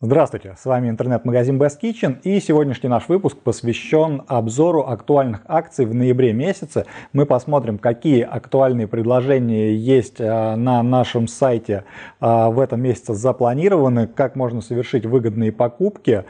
Здравствуйте, с вами интернет-магазин Best Kitchen и сегодняшний наш выпуск посвящен обзору актуальных акций в ноябре месяце. Мы посмотрим, какие актуальные предложения есть а, на нашем сайте а, в этом месяце запланированы, как можно совершить выгодные покупки.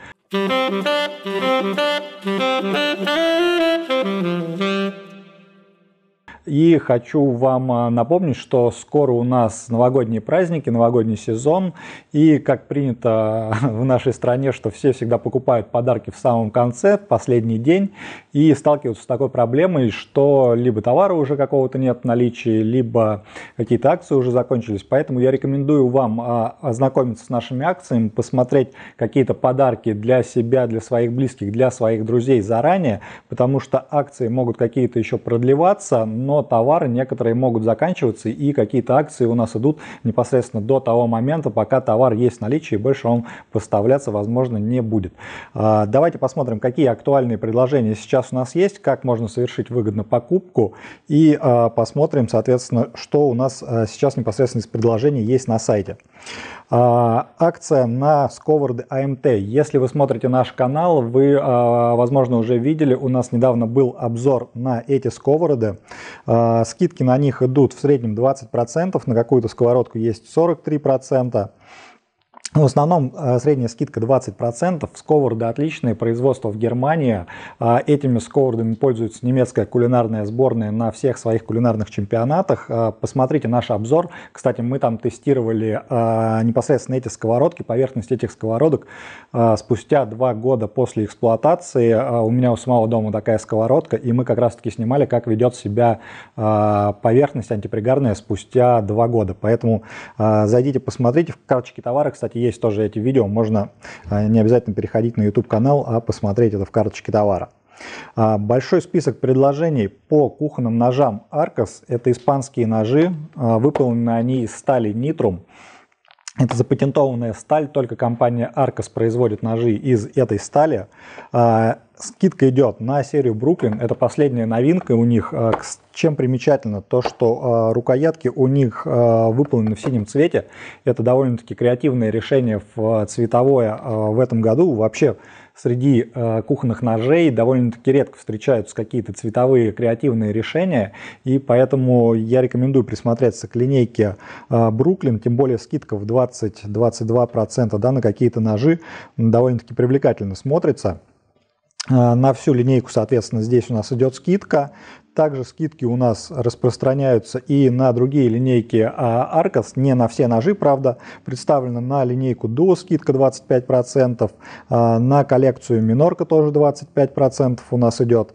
И хочу вам э, напомнить, что скоро у нас новогодние праздники, новогодний сезон. И как принято э, в нашей стране, что все всегда покупают подарки в самом конце, последний день, и сталкиваются с такой проблемой, что либо товара уже какого-то нет в наличии, либо какие-то акции уже закончились. Поэтому я рекомендую вам э, ознакомиться с нашими акциями, посмотреть какие-то подарки для себя, для своих близких, для своих друзей заранее, потому что акции могут какие-то еще продлеваться, но но товары некоторые могут заканчиваться, и какие-то акции у нас идут непосредственно до того момента, пока товар есть в наличии, и больше он поставляться, возможно, не будет. А, давайте посмотрим, какие актуальные предложения сейчас у нас есть, как можно совершить выгодно покупку, и а, посмотрим, соответственно, что у нас а, сейчас непосредственно из предложений есть на сайте. А, акция на сковороды АМТ. Если вы смотрите наш канал, вы, а, возможно, уже видели, у нас недавно был обзор на эти сковороды. А, скидки на них идут в среднем 20%, на какую-то сковородку есть 43%. В основном э, средняя скидка 20%, сковороды отличные, производство в Германии. А, этими сковородами пользуется немецкая кулинарная сборная на всех своих кулинарных чемпионатах. А, посмотрите наш обзор. Кстати, мы там тестировали а, непосредственно эти сковородки, поверхность этих сковородок. Спустя два года после эксплуатации у меня у самого дома такая сковородка, и мы как раз-таки снимали, как ведет себя поверхность антипригарная спустя два года. Поэтому зайдите, посмотрите. В карточке товара, кстати, есть тоже эти видео, можно э, не обязательно переходить на YouTube-канал, а посмотреть это в карточке товара. А, большой список предложений по кухонным ножам Arcos. Это испанские ножи, а, выполнены они из стали нитрум. Это запатентованная сталь, только компания Arcos производит ножи из этой стали. А, скидка идет на серию Бруклин, это последняя новинка у них. А, чем примечательно то, что а, рукоятки у них выполнены в синем цвете. Это довольно-таки креативное решение в цветовое в этом году. Вообще среди э, кухонных ножей довольно-таки редко встречаются какие-то цветовые креативные решения, и поэтому я рекомендую присмотреться к линейке э, Бруклин, тем более скидка в 20-22% да, на какие-то ножи довольно-таки привлекательно смотрится. Э, на всю линейку, соответственно, здесь у нас идет скидка. Также скидки у нас распространяются и на другие линейки а, Arcos, не на все ножи, правда, представлены на линейку до скидка 25%, а, на коллекцию Минорка тоже 25% у нас идет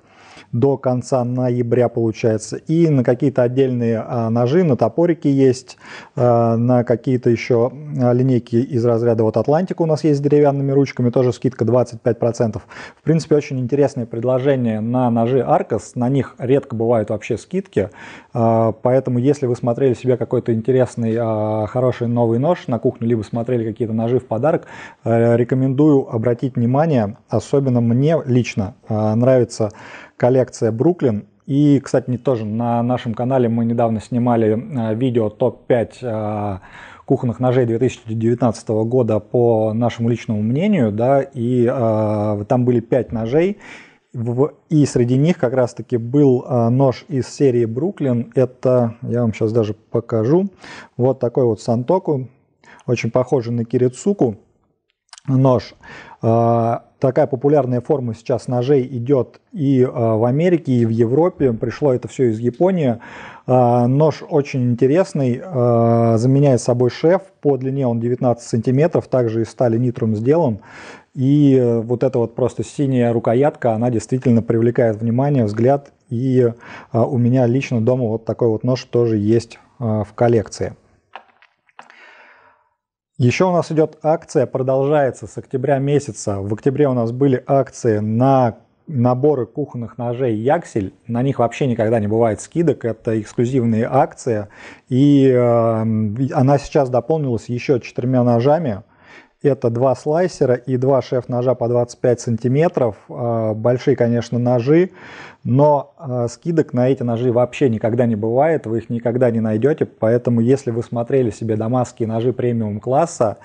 до конца ноября получается. И на какие-то отдельные а, ножи, на топорики есть, а, на какие-то еще а, линейки из разряда вот Атлантика у нас есть с деревянными ручками, тоже скидка 25%. В принципе, очень интересное предложение на ножи Аркос на них редко бывают вообще скидки, поэтому если вы смотрели себе какой-то интересный, хороший новый нож на кухню, либо смотрели какие-то ножи в подарок, э, рекомендую обратить внимание, особенно мне лично нравится коллекция Бруклин. И, кстати, тоже на нашем канале мы недавно снимали э, видео топ-5 э, кухонных ножей 2019 года по нашему личному мнению, да, и э, там были 5 ножей, в, и среди них как раз-таки был э, нож из серии Бруклин, это, я вам сейчас даже покажу, вот такой вот Сантоку, очень похожий на Кирицуку нож, э, Такая популярная форма сейчас ножей идет и э, в Америке, и в Европе. Пришло это все из Японии. Э, нож очень интересный, э, заменяет собой шеф. По длине он 19 сантиметров, также из стали нитрум сделан. И вот эта вот просто синяя рукоятка, она действительно привлекает внимание, взгляд. И у меня лично дома вот такой вот нож тоже есть в коллекции. Еще у нас идет акция, продолжается с октября месяца. В октябре у нас были акции на наборы кухонных ножей Яксель. На них вообще никогда не бывает скидок. Это эксклюзивные акции. И э, она сейчас дополнилась еще четырьмя ножами. Это два слайсера и два шеф-ножа по 25 сантиметров. А, большие, конечно, ножи, но а, скидок на эти ножи вообще никогда не бывает, вы их никогда не найдете, поэтому если вы смотрели себе дамасские ножи премиум класса,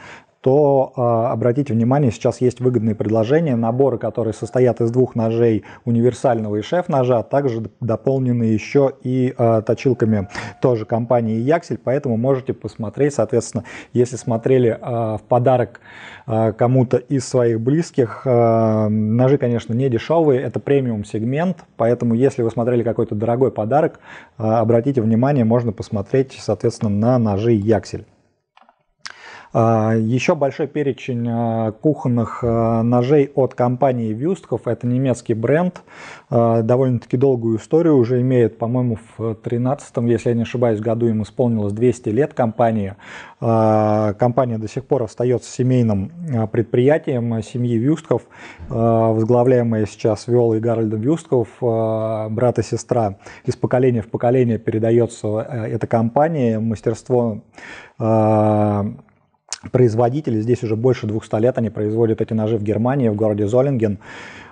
то э, обратите внимание, сейчас есть выгодные предложения, наборы, которые состоят из двух ножей универсального и шеф-ножа, а также дополнены еще и э, точилками тоже компании Яксель, поэтому можете посмотреть, соответственно, если смотрели э, в подарок э, кому-то из своих близких, э, ножи, конечно, не дешевые, это премиум-сегмент, поэтому если вы смотрели какой-то дорогой подарок, э, обратите внимание, можно посмотреть, соответственно, на ножи Яксель. А, Еще большой перечень а, кухонных а, ножей от компании Вюстков. Это немецкий бренд, довольно-таки долгую историю уже имеет. По-моему, в 13 если я не ошибаюсь, году им исполнилось 200 лет компании. Компания до сих пор остается семейным предприятием семьи Вюстков, возглавляемая сейчас Виолой и Гарольдом Вюстков, брат и сестра. Из поколения в поколение передается эта компания, мастерство производители, здесь уже больше 200 лет они производят эти ножи в Германии, в городе Золинген.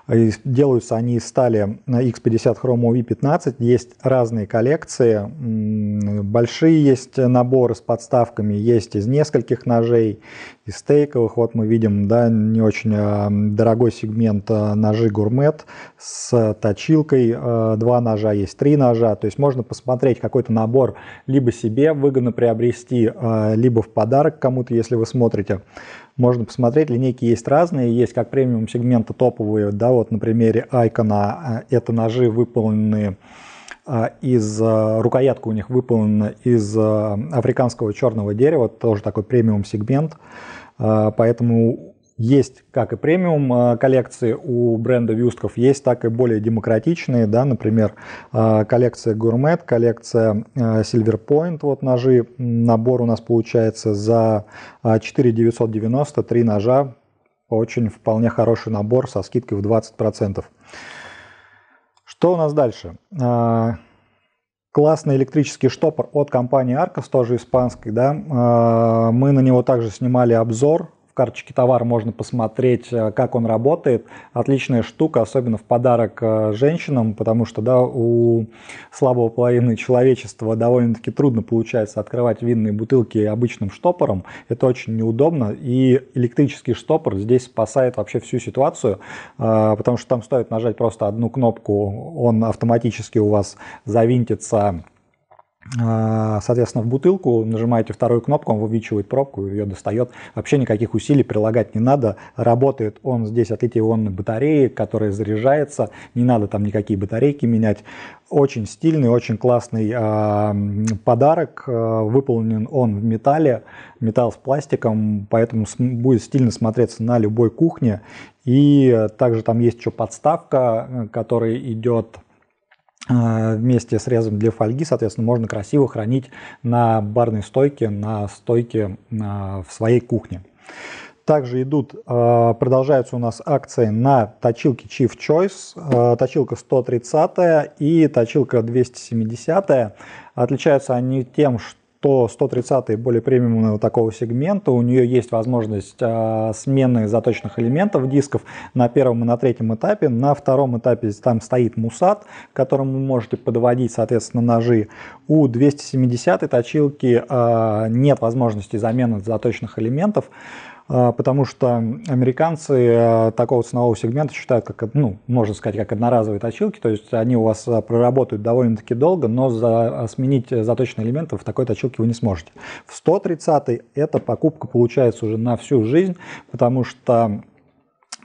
А делаются они из стали X50 Chromo V15. Есть разные коллекции. Большие есть наборы с подставками, есть из нескольких ножей, из стейковых. Вот мы видим, да, не очень а, дорогой сегмент а, ножи гурмет с точилкой. Два ножа, есть три ножа. То есть можно посмотреть какой-то набор либо себе выгодно приобрести, либо в подарок кому-то, если вы смотрите можно посмотреть, линейки есть разные, есть как премиум сегмента топовые, да, вот на примере Айкона э, это ножи выполнены э, из э, рукоятка у них выполнена из африканского черного дерева, тоже такой премиум сегмент, поэтому есть как и премиум э, коллекции у бренда Вюстков, есть так и более демократичные, да, например, э, коллекция Gourmet, коллекция э, Silver Point, вот ножи, набор у нас получается за 4 990, три ножа, очень вполне хороший набор со скидкой в 20%. Что у нас дальше? Классный электрический штопор от компании Arcos, тоже испанской, да, мы на него также снимали обзор, карточке товар можно посмотреть, э, как он работает. Отличная штука, особенно в подарок э, женщинам, потому что да, у слабого половины человечества довольно-таки трудно получается открывать винные бутылки обычным штопором. Это очень неудобно. И электрический штопор здесь спасает вообще всю ситуацию, э, потому что там стоит нажать просто одну кнопку, он автоматически у вас завинтится а, соответственно, в бутылку, нажимаете вторую кнопку, он вывечивает пробку, ее достает. Вообще никаких усилий прилагать не надо. Работает он здесь от литий-ионной батареи, которая заряжается. Не надо там никакие батарейки менять. Очень стильный, очень классный а, подарок. А, выполнен он в металле, металл с пластиком, поэтому будет стильно смотреться на любой кухне. И также там есть еще подставка, э, которая идет Э, вместе с резом для фольги, соответственно, можно красиво хранить на барной стойке, на стойке э, в своей кухне. Также идут, э, продолжаются у нас акции на точилки Chief Choice, точилка 130 и точилка 270. Отличаются они тем, что то 130 более премиумного такого сегмента, у нее есть возможность э, смены заточных элементов дисков на первом и на третьем этапе. На втором этапе там стоит мусат, к которому вы можете подводить, соответственно, ножи. У 270 точилки э, нет возможности замены заточных элементов. А, потому что американцы э, такого ценового сегмента считают, как, ну, можно сказать, как одноразовые точилки, то есть они у вас э, проработают довольно-таки долго, но за, э, сменить заточенные элементы в такой точилке вы не сможете. В 130 й эта покупка получается уже на всю жизнь, потому что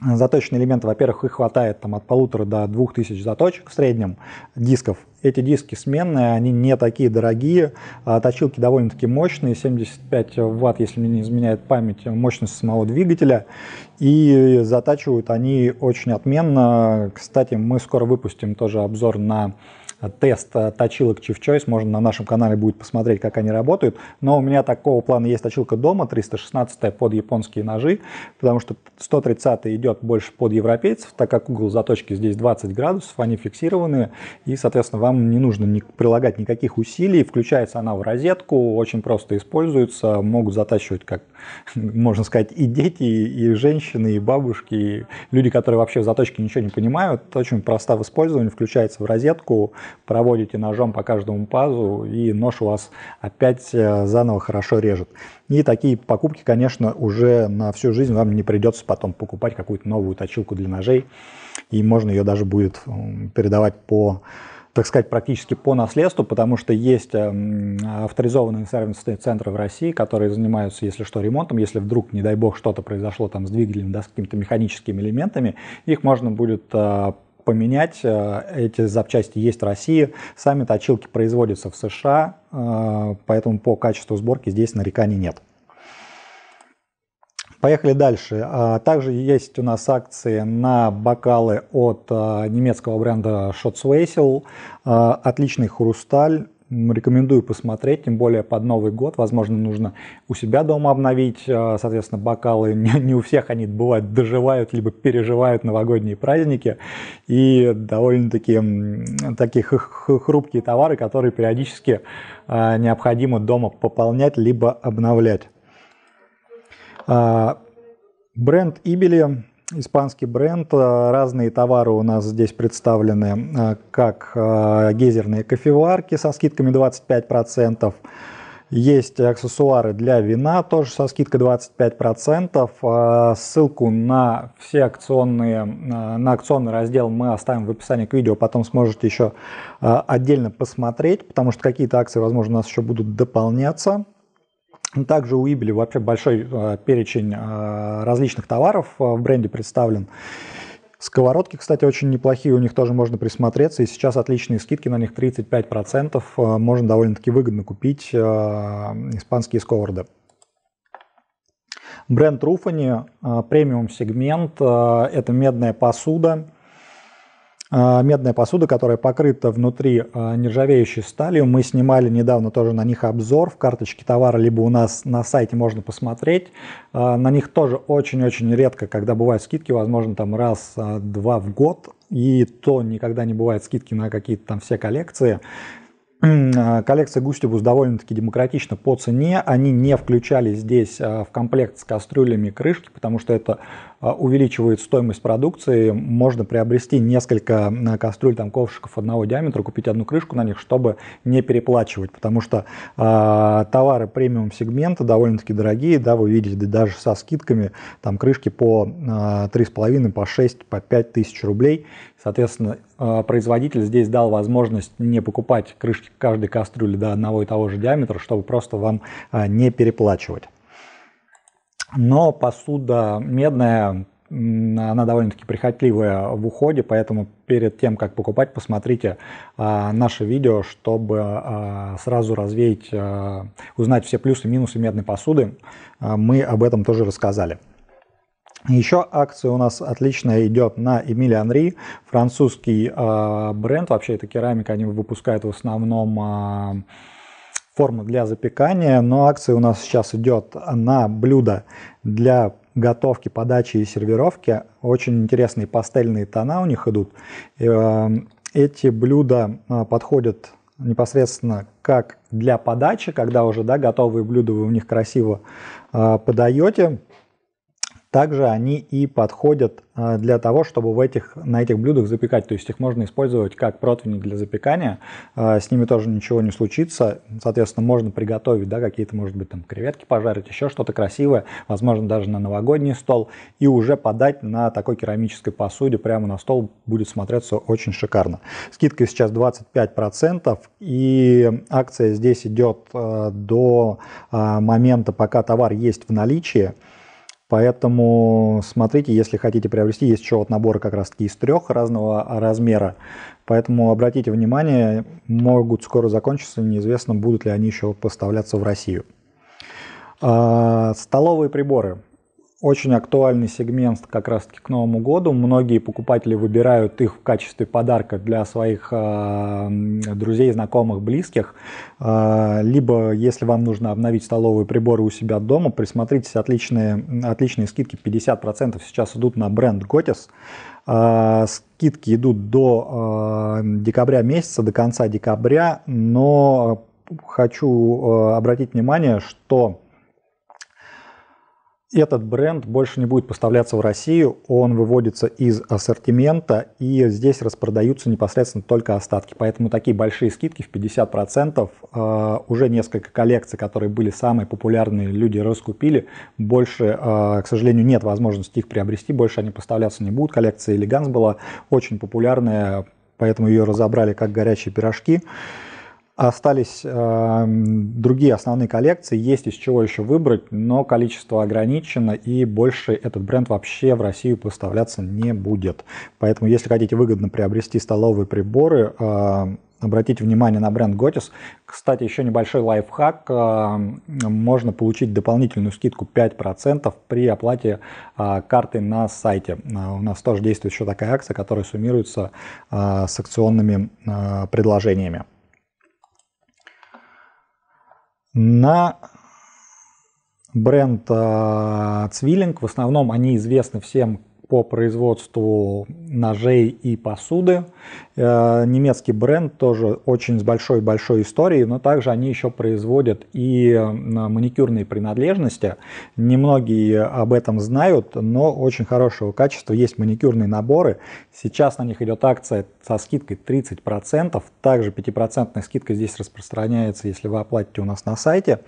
заточенные элементы, во-первых, их хватает там, от полутора до двух тысяч заточек в среднем дисков. Эти диски сменные, они не такие дорогие, а, точилки довольно-таки мощные, 75 ватт, если мне не изменяет память, мощность самого двигателя, и затачивают они очень отменно. Кстати, мы скоро выпустим тоже обзор на тест точилок Chief Choice, можно на нашем канале будет посмотреть, как они работают. Но у меня такого плана есть точилка дома, 316 под японские ножи, потому что 130 идет больше под европейцев, так как угол заточки здесь 20 градусов, они фиксированы, и, соответственно, вам не нужно ни, прилагать никаких усилий, включается она в розетку, очень просто используется, могут затачивать, как можно сказать, и дети, и женщины, и бабушки, и люди, которые вообще в заточке ничего не понимают, очень проста в использовании, включается в розетку, проводите ножом по каждому пазу, и нож у вас опять э, заново хорошо режет. И такие покупки, конечно, уже на всю жизнь вам не придется потом покупать какую-то новую точилку для ножей, и можно ее даже будет передавать по так сказать, практически по наследству, потому что есть э, авторизованные сервисные центры в России, которые занимаются, если что, ремонтом, если вдруг, не дай бог, что-то произошло там с двигателем, да, с какими-то механическими элементами, их можно будет э, поменять. Э, эти запчасти есть в России, сами точилки производятся в США, э, поэтому по качеству сборки здесь нареканий нет. Поехали дальше. А, также есть у нас акции на бокалы от э, немецкого бренда Schotzweisel. Отличный хрусталь, рекомендую посмотреть, тем более под Новый год, возможно, нужно у себя дома обновить, э, соответственно, бокалы, не, не у всех они бывают, доживают, либо переживают новогодние праздники, и довольно-таки такие хрупкие товары, которые периодически э, необходимо дома пополнять, либо обновлять. А, бренд Ибели испанский бренд. Э, разные товары у нас здесь представлены, э, как э, гейзерные кофеварки со скидками 25%. Есть аксессуары для вина, тоже со скидкой 25%. Ссылку на все акционные, на акционный раздел мы оставим в описании к видео, потом сможете еще отдельно посмотреть, потому что какие-то акции, возможно, у нас еще будут дополняться. Также у Ибли вообще большой э, перечень э, различных товаров э, в бренде представлен. Сковородки, кстати, очень неплохие, у них тоже можно присмотреться, и сейчас отличные скидки, на них 35%, э, можно довольно-таки выгодно купить э, испанские сковороды. Бренд Руфани, э, премиум сегмент, это медная посуда, а, медная посуда, которая покрыта внутри а, нержавеющей сталью. Мы снимали недавно тоже на них обзор в карточке товара, либо у нас на сайте можно посмотреть. А, на них тоже очень-очень редко, когда бывают скидки, возможно, там раз-два в год, и то никогда не бывает скидки на какие-то там все коллекции. Коллекция Густибус довольно-таки демократична по цене. Они не включали здесь в комплект с кастрюлями крышки, потому что это Э, увеличивает стоимость продукции. Можно приобрести несколько э, кастрюль, там, ковшиков одного диаметра, купить одну крышку на них, чтобы не переплачивать, потому что э, товары премиум-сегмента довольно-таки дорогие, да, вы видите, даже со скидками, там, крышки по э, 3,5, по 6, по 5 тысяч рублей, Соответственно, э, производитель здесь дал возможность не покупать крышки каждой кастрюли до одного и того же диаметра, чтобы просто вам не переплачивать но посуда медная, она довольно-таки прихотливая в уходе, поэтому перед тем, как покупать, посмотрите э, наше видео, чтобы э, сразу развеять, э, узнать все плюсы и минусы медной посуды. Э, мы об этом тоже рассказали. Еще акция у нас отличная идет на Эмили Анри, французский э, бренд. Вообще это керамика, они выпускают в основном... Э, форма для запекания, но акция у нас сейчас идет на блюдо для готовки, подачи и сервировки. Очень интересные пастельные тона у них идут. Эм, эти блюда э, подходят непосредственно как для подачи, когда уже да, готовые блюда вы в них красиво э, подаете. Также они и подходят э, для того, чтобы в этих, на этих блюдах запекать. То есть их можно использовать как противень для запекания. Э, с ними тоже ничего не случится. Соответственно, можно приготовить да, какие-то, может быть, там креветки пожарить, еще что-то красивое. Возможно, даже на новогодний стол. И уже подать на такой керамической посуде прямо на стол будет смотреться очень шикарно. Скидка сейчас 25%. И акция здесь идет э, до момента, пока товар есть в наличии. Поэтому смотрите, если хотите приобрести, есть еще вот наборы как раз таки из трех разного размера. Поэтому обратите внимание, могут скоро закончиться, неизвестно, будут ли они еще поставляться в Россию. А, столовые приборы. Очень актуальный сегмент как раз-таки к Новому году. Многие покупатели выбирают их в качестве подарка для своих э, друзей, знакомых, близких. Э, либо, если вам нужно обновить столовые приборы у себя дома, присмотритесь, отличные, отличные скидки 50% сейчас идут на бренд Gotis. Э, скидки идут до э, декабря месяца, до конца декабря, но хочу э, обратить внимание, что этот бренд больше не будет поставляться в Россию, он выводится из ассортимента, и здесь распродаются непосредственно только остатки. Поэтому такие большие скидки в 50%, э, а, уже несколько коллекций, которые были самые популярные, люди раскупили. Больше, э, к сожалению, нет возможности их приобрести, больше они поставляться не будут. Коллекция «Элеганс» была очень популярная, поэтому ее разобрали как горячие пирожки. Остались э, другие основные коллекции, есть из чего еще выбрать, но количество ограничено и больше этот бренд вообще в Россию поставляться не будет. Поэтому, если хотите выгодно приобрести столовые приборы, э, обратите внимание на бренд Gotis. Кстати, еще небольшой лайфхак. Э, можно получить дополнительную скидку 5% при оплате э, карты на сайте. Э, у нас тоже действует еще такая акция, которая суммируется э, с акционными э, предложениями на бренд а, Цвиллинг. В основном они известны всем по производству ножей и посуды. Э, немецкий бренд тоже очень с большой-большой историей, но также они еще производят и э, маникюрные принадлежности. Немногие об этом знают, но очень хорошего качества есть маникюрные наборы. Сейчас на них идет акция со скидкой 30%. Также 5% скидка здесь распространяется, если вы оплатите у нас на сайте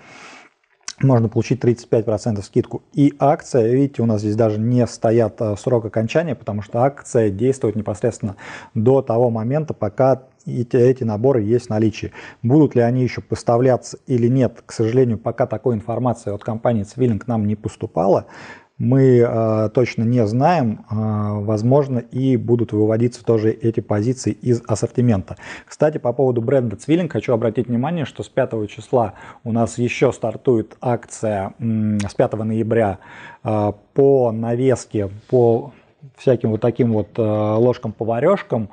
можно получить 35% скидку. И акция, видите, у нас здесь даже не стоят э, срок окончания, потому что акция действует непосредственно до того момента, пока эти, наборы есть в наличии. Будут ли они еще поставляться или нет, к сожалению, пока такой информации от компании Цвиллинг нам не поступало мы э, точно не знаем. Э, возможно, и будут выводиться тоже эти позиции из ассортимента. Кстати, по поводу бренда Цвиллинг хочу обратить внимание, что с 5 числа у нас еще стартует акция с 5 ноября э, по навеске, по всяким вот таким вот э, ложкам-поварешкам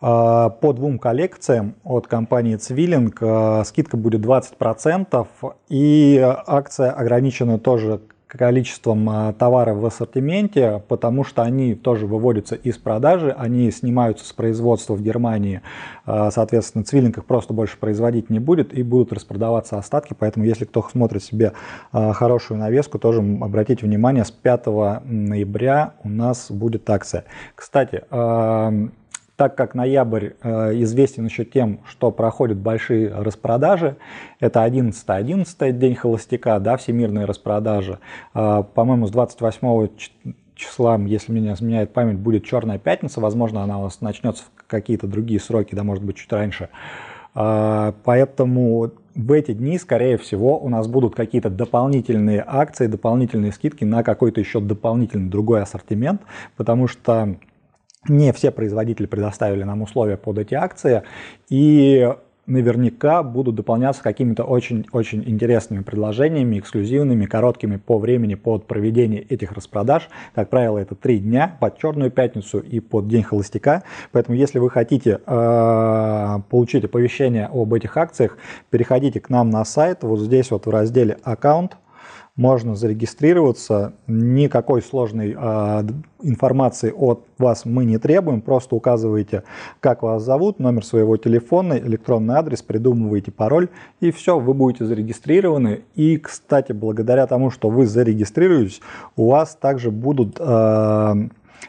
по двум коллекциям от компании Цвиллинг скидка будет 20%, и акция ограничена тоже количеством а, товаров в ассортименте, потому что они тоже выводятся из продажи, они снимаются с производства в Германии, а, соответственно, Цвиллинг их просто больше производить не будет и будут распродаваться остатки, поэтому если кто смотрит себе а, хорошую навеску, тоже обратите внимание, с 5 ноября у нас будет акция. Кстати, так как ноябрь э, известен еще тем, что проходят большие распродажи, это 11 11 день холостяка, да, всемирные распродажи, э, по-моему, с 28 числа, если меня изменяет память, будет Черная пятница, возможно, она у нас начнется в какие-то другие сроки, да, может быть, чуть раньше. Э, поэтому в эти дни, скорее всего, у нас будут какие-то дополнительные акции, дополнительные скидки на какой-то еще дополнительный другой ассортимент, потому что не все производители предоставили нам условия под эти акции, и наверняка будут дополняться какими-то очень-очень интересными предложениями, эксклюзивными, короткими по времени под проведение этих распродаж. Как правило, это три дня под Черную пятницу и под День холостяка. Поэтому, если вы хотите э, получить оповещение об этих акциях, переходите к нам на сайт. Вот здесь вот в разделе «Аккаунт» можно зарегистрироваться. Никакой сложной э, информации от вас мы не требуем. Просто указываете, как вас зовут, номер своего телефона, электронный адрес, придумываете пароль, и все, вы будете зарегистрированы. И, кстати, благодаря тому, что вы зарегистрируетесь, у вас также будут... Э,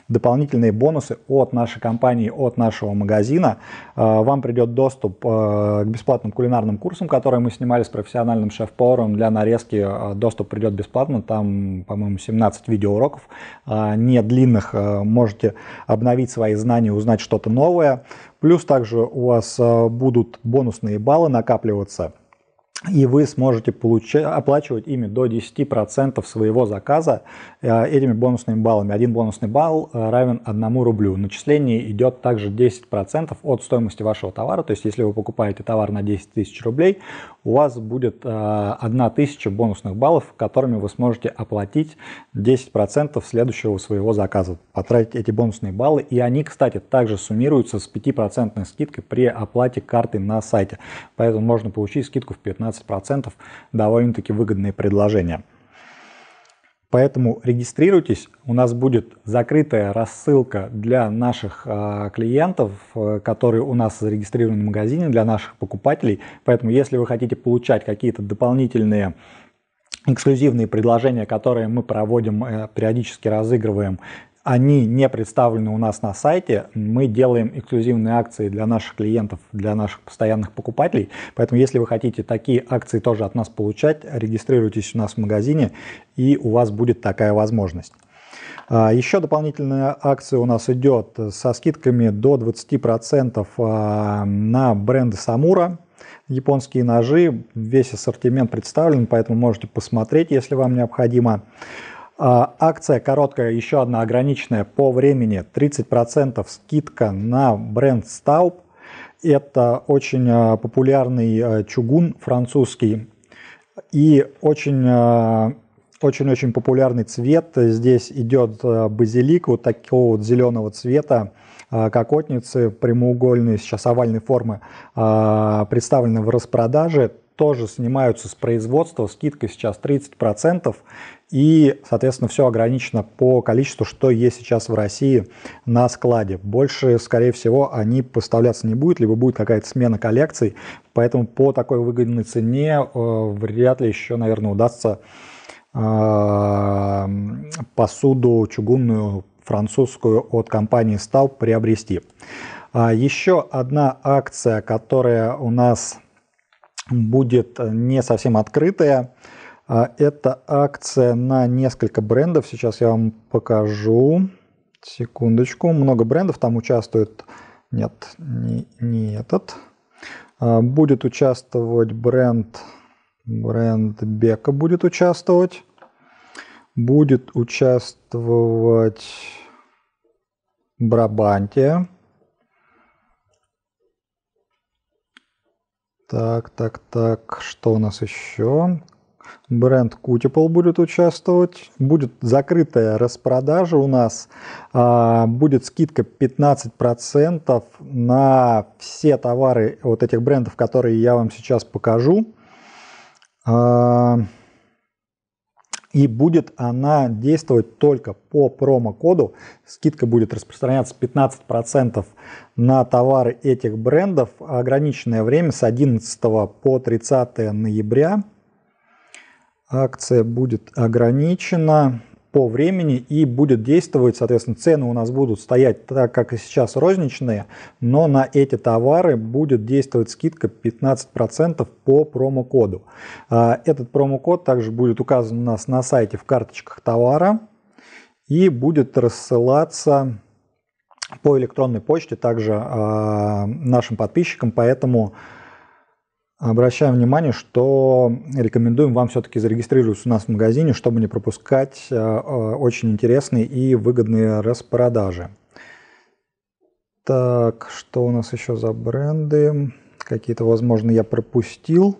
дополнительные бонусы от нашей компании, от нашего магазина. Э, вам придет доступ э, к бесплатным кулинарным курсам, которые мы снимали с профессиональным шеф-поваром для нарезки. Э, доступ придет бесплатно, там, по-моему, 17 видеоуроков, не длинных. Можете обновить свои знания, узнать что-то новое. Плюс также у вас будут бонусные баллы накапливаться – и вы сможете получать, оплачивать ими до 10% своего заказа э, этими бонусными баллами. Один бонусный балл э, равен 1 рублю. Начисление идет также 10% от стоимости вашего товара. То есть, если вы покупаете товар на 10 тысяч рублей, у вас будет 1000 э, бонусных баллов, которыми вы сможете оплатить 10% следующего своего заказа, потратить эти бонусные баллы. И они, кстати, также суммируются с 5% скидкой при оплате карты на сайте. Поэтому можно получить скидку в 15%, довольно-таки выгодные предложения. Поэтому регистрируйтесь, у нас будет закрытая рассылка для наших а, клиентов, э, которые у нас зарегистрированы в магазине, для наших покупателей. Поэтому если вы хотите получать какие-то дополнительные эксклюзивные предложения, которые мы проводим, э, периодически разыгрываем они не представлены у нас на сайте. Мы делаем эксклюзивные акции для наших клиентов, для наших постоянных покупателей. Поэтому, если вы хотите такие акции тоже от нас получать, регистрируйтесь у нас в магазине, и у вас будет такая возможность. А, еще дополнительная акция у нас идет со скидками до 20% а, на бренды Самура. Японские ножи, весь ассортимент представлен, поэтому можете посмотреть, если вам необходимо. А, акция короткая, еще одна ограниченная по времени, 30% скидка на бренд Staub. Это очень а, популярный а, чугун французский и очень очень-очень популярный цвет. Здесь идет базилик вот такого вот зеленого цвета, кокотницы прямоугольные, сейчас овальной формы, представлены в распродаже. Тоже снимаются с производства, скидка сейчас 30%. И, соответственно, все ограничено по количеству, что есть сейчас в России на складе. Больше, скорее всего, они поставляться не будет, либо будет какая-то смена коллекций. Поэтому по такой выгодной цене э, вряд ли еще, наверное, удастся э, посуду чугунную французскую от компании Стал приобрести. А еще одна акция, которая у нас будет не совсем открытая – а, это акция на несколько брендов. Сейчас я вам покажу. Секундочку. Много брендов там участвует. Нет, не, не этот. А, будет участвовать бренд... Бренд Бека будет участвовать. Будет участвовать Брабантия. Так, так, так, что у нас еще? бренд Кутипол будет участвовать. Будет закрытая распродажа у нас. А, будет скидка 15% на все товары вот этих брендов, которые я вам сейчас покажу. А, и будет она действовать только по промокоду. Скидка будет распространяться 15% на товары этих брендов. Ограниченное время с 11 по 30 ноября акция будет ограничена по времени и будет действовать, соответственно, цены у нас будут стоять так, как и сейчас розничные, но на эти товары будет действовать скидка 15% по промокоду. А, этот промокод также будет указан у нас на сайте в карточках товара и будет рассылаться по электронной почте также а, нашим подписчикам, поэтому Обращаем внимание, что рекомендуем вам все-таки зарегистрироваться у нас в магазине, чтобы не пропускать э, э, очень интересные и выгодные распродажи. Так, что у нас еще за бренды? Какие-то, возможно, я пропустил.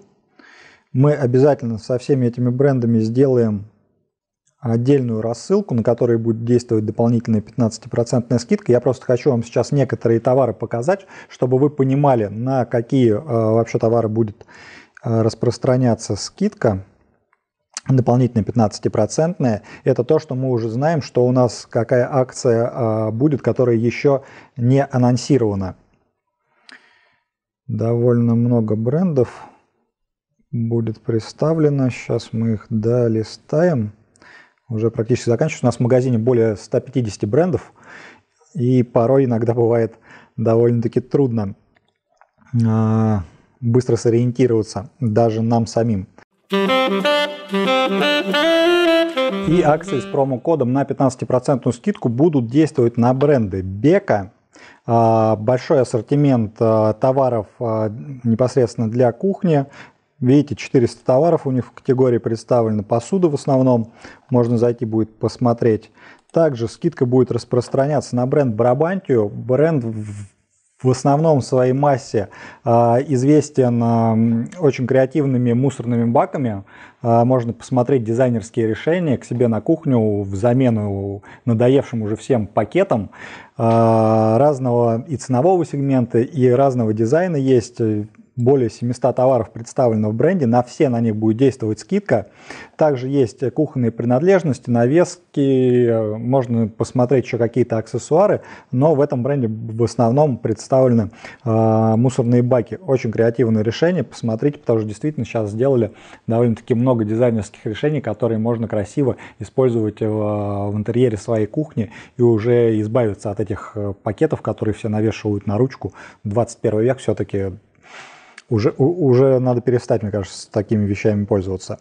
Мы обязательно со всеми этими брендами сделаем отдельную рассылку, на которой будет действовать дополнительная 15% скидка. Я просто хочу вам сейчас некоторые товары показать, чтобы вы понимали, на какие э, вообще товары будет э, распространяться скидка дополнительная 15%. Это то, что мы уже знаем, что у нас какая акция э, будет, которая еще не анонсирована. Довольно много брендов будет представлено. Сейчас мы их долистаем уже практически заканчиваю. У нас в магазине более 150 брендов, и порой иногда бывает довольно-таки трудно а, быстро сориентироваться даже нам самим. И акции с промокодом на 15% скидку будут действовать на бренды Бека, а, большой ассортимент а, товаров непосредственно для кухни, Видите, 400 товаров у них в категории представлены. посуда в основном. Можно зайти будет посмотреть. Также скидка будет распространяться на бренд Брабантию. Бренд в основном в своей массе э, известен э, очень креативными мусорными баками. Э, можно посмотреть дизайнерские решения к себе на кухню в замену надоевшим уже всем пакетам разного и ценового сегмента, и разного дизайна есть более 700 товаров представлено в бренде, на все на них будет действовать скидка. Также есть кухонные принадлежности, навески, э, можно посмотреть еще какие-то аксессуары, но в этом бренде в основном представлены э, мусорные баки. Очень креативное решение, посмотрите, потому что действительно сейчас сделали довольно-таки много дизайнерских решений, которые можно красиво использовать в, э, в интерьере своей кухни и уже избавиться от этих э, пакетов, которые все навешивают на ручку. 21 век все-таки уже, у, уже надо перестать, мне кажется, с такими вещами пользоваться.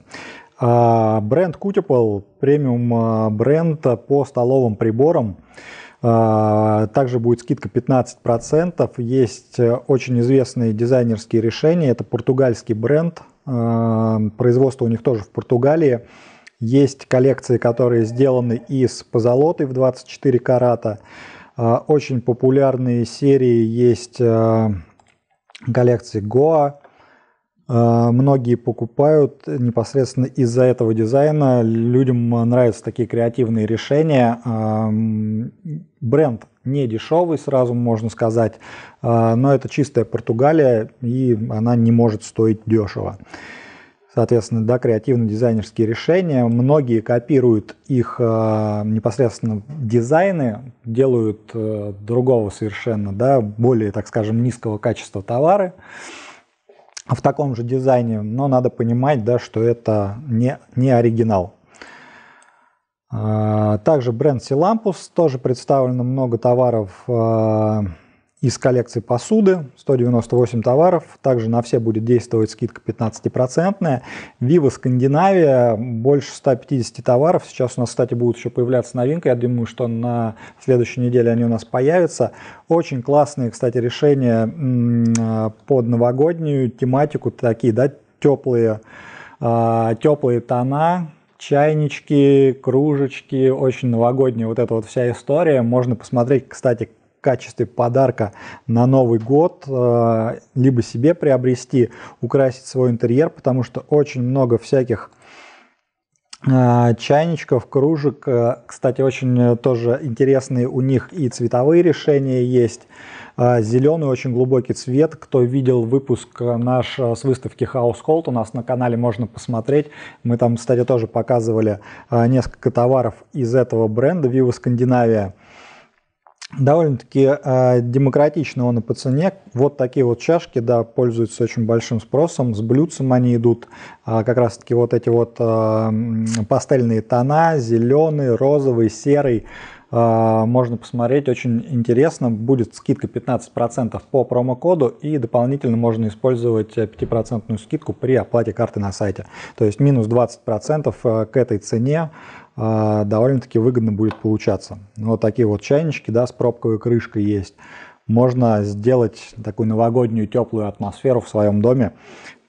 А, бренд Кутипл, премиум а, бренд по столовым приборам. А, также будет скидка 15%. Есть э, очень известные дизайнерские решения. Это португальский бренд. Производство у них тоже в Португалии. Есть коллекции, которые сделаны из позолоты в 24 карата. Очень популярные серии есть э, коллекции Goa, э, Многие покупают непосредственно из-за этого дизайна. Людям нравятся такие креативные решения. Эм, бренд не дешевый, сразу можно сказать, э, но это чистая Португалия, и она не может стоить дешево соответственно, да, креативно-дизайнерские решения. Многие копируют их э, непосредственно дизайны, делают э, другого совершенно, да, более, так скажем, низкого качества товары в таком же дизайне, но надо понимать, да, что это не, не оригинал. Э, также бренд Силампус тоже представлено много товаров э, из коллекции посуды, 198 товаров, также на все будет действовать скидка 15%. процентная Viva Скандинавия, больше 150 товаров, сейчас у нас, кстати, будут еще появляться новинка, я думаю, что на следующей неделе они у нас появятся. Очень классные, кстати, решения под новогоднюю тематику, такие, да, теплые, а, теплые тона, чайнички, кружечки, очень новогодняя вот эта вот вся история. Можно посмотреть, кстати, качестве подарка на Новый год, э, либо себе приобрести, украсить свой интерьер, потому что очень много всяких э, чайничков, кружек. Э, кстати, очень тоже интересные у них и цветовые решения есть. Зеленый очень глубокий цвет. Кто видел выпуск наш с выставки Household, у нас на канале можно посмотреть. Мы там, кстати, тоже показывали несколько товаров из этого бренда Vivo Скандинавия довольно-таки э, демократично он и по цене. Вот такие вот чашки, да, пользуются очень большим спросом. С блюдцем они идут. Э, как раз-таки вот эти вот э, пастельные тона, зеленый, розовый, серый. А, можно посмотреть, очень интересно. Будет скидка 15% по промокоду и дополнительно можно использовать 5% э, скидку при оплате карты на сайте. То есть минус 20% э, к этой цене э, довольно-таки выгодно будет получаться. Вот такие вот чайнички да, с пробковой крышкой есть. Можно сделать такую новогоднюю теплую атмосферу в своем доме.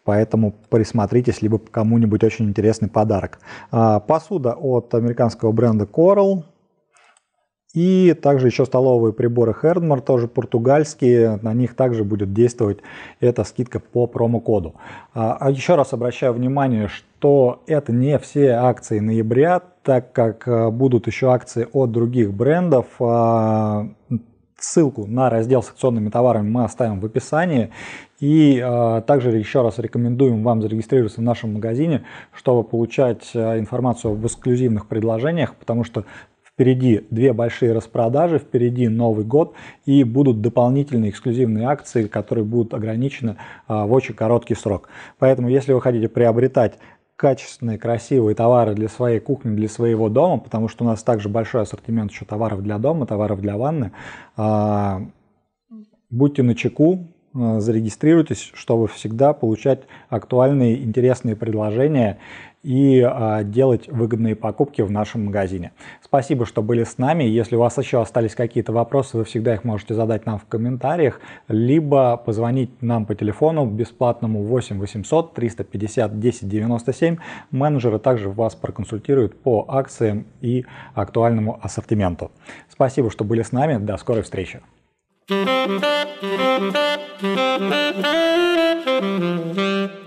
Поэтому присмотритесь, либо кому-нибудь очень интересный подарок. А, посуда от американского бренда Coral и также еще столовые приборы Hermar, тоже португальские, на них также будет действовать эта скидка по промокоду. А, а еще раз обращаю внимание, что это не все акции ноября, так как а, будут еще акции от других брендов. А, ссылку на раздел с акционными товарами мы оставим в описании. И э, также еще раз рекомендуем вам зарегистрироваться в нашем магазине, чтобы получать э, информацию об эксклюзивных предложениях, потому что Впереди две большие распродажи, впереди Новый год и будут дополнительные эксклюзивные акции, которые будут ограничены а, в очень короткий срок. Поэтому, если вы хотите приобретать качественные, красивые товары для своей кухни, для своего дома, потому что у нас также большой ассортимент еще товаров для дома, товаров для ванны. А, будьте на чеку, а, зарегистрируйтесь, чтобы всегда получать актуальные, интересные предложения и а, делать выгодные покупки в нашем магазине. Спасибо, что были с нами. Если у вас еще остались какие-то вопросы, вы всегда их можете задать нам в комментариях, либо позвонить нам по телефону бесплатному 8 800 350 10 97. Менеджеры также вас проконсультируют по акциям и актуальному ассортименту. Спасибо, что были с нами. До скорой встречи. Thank you.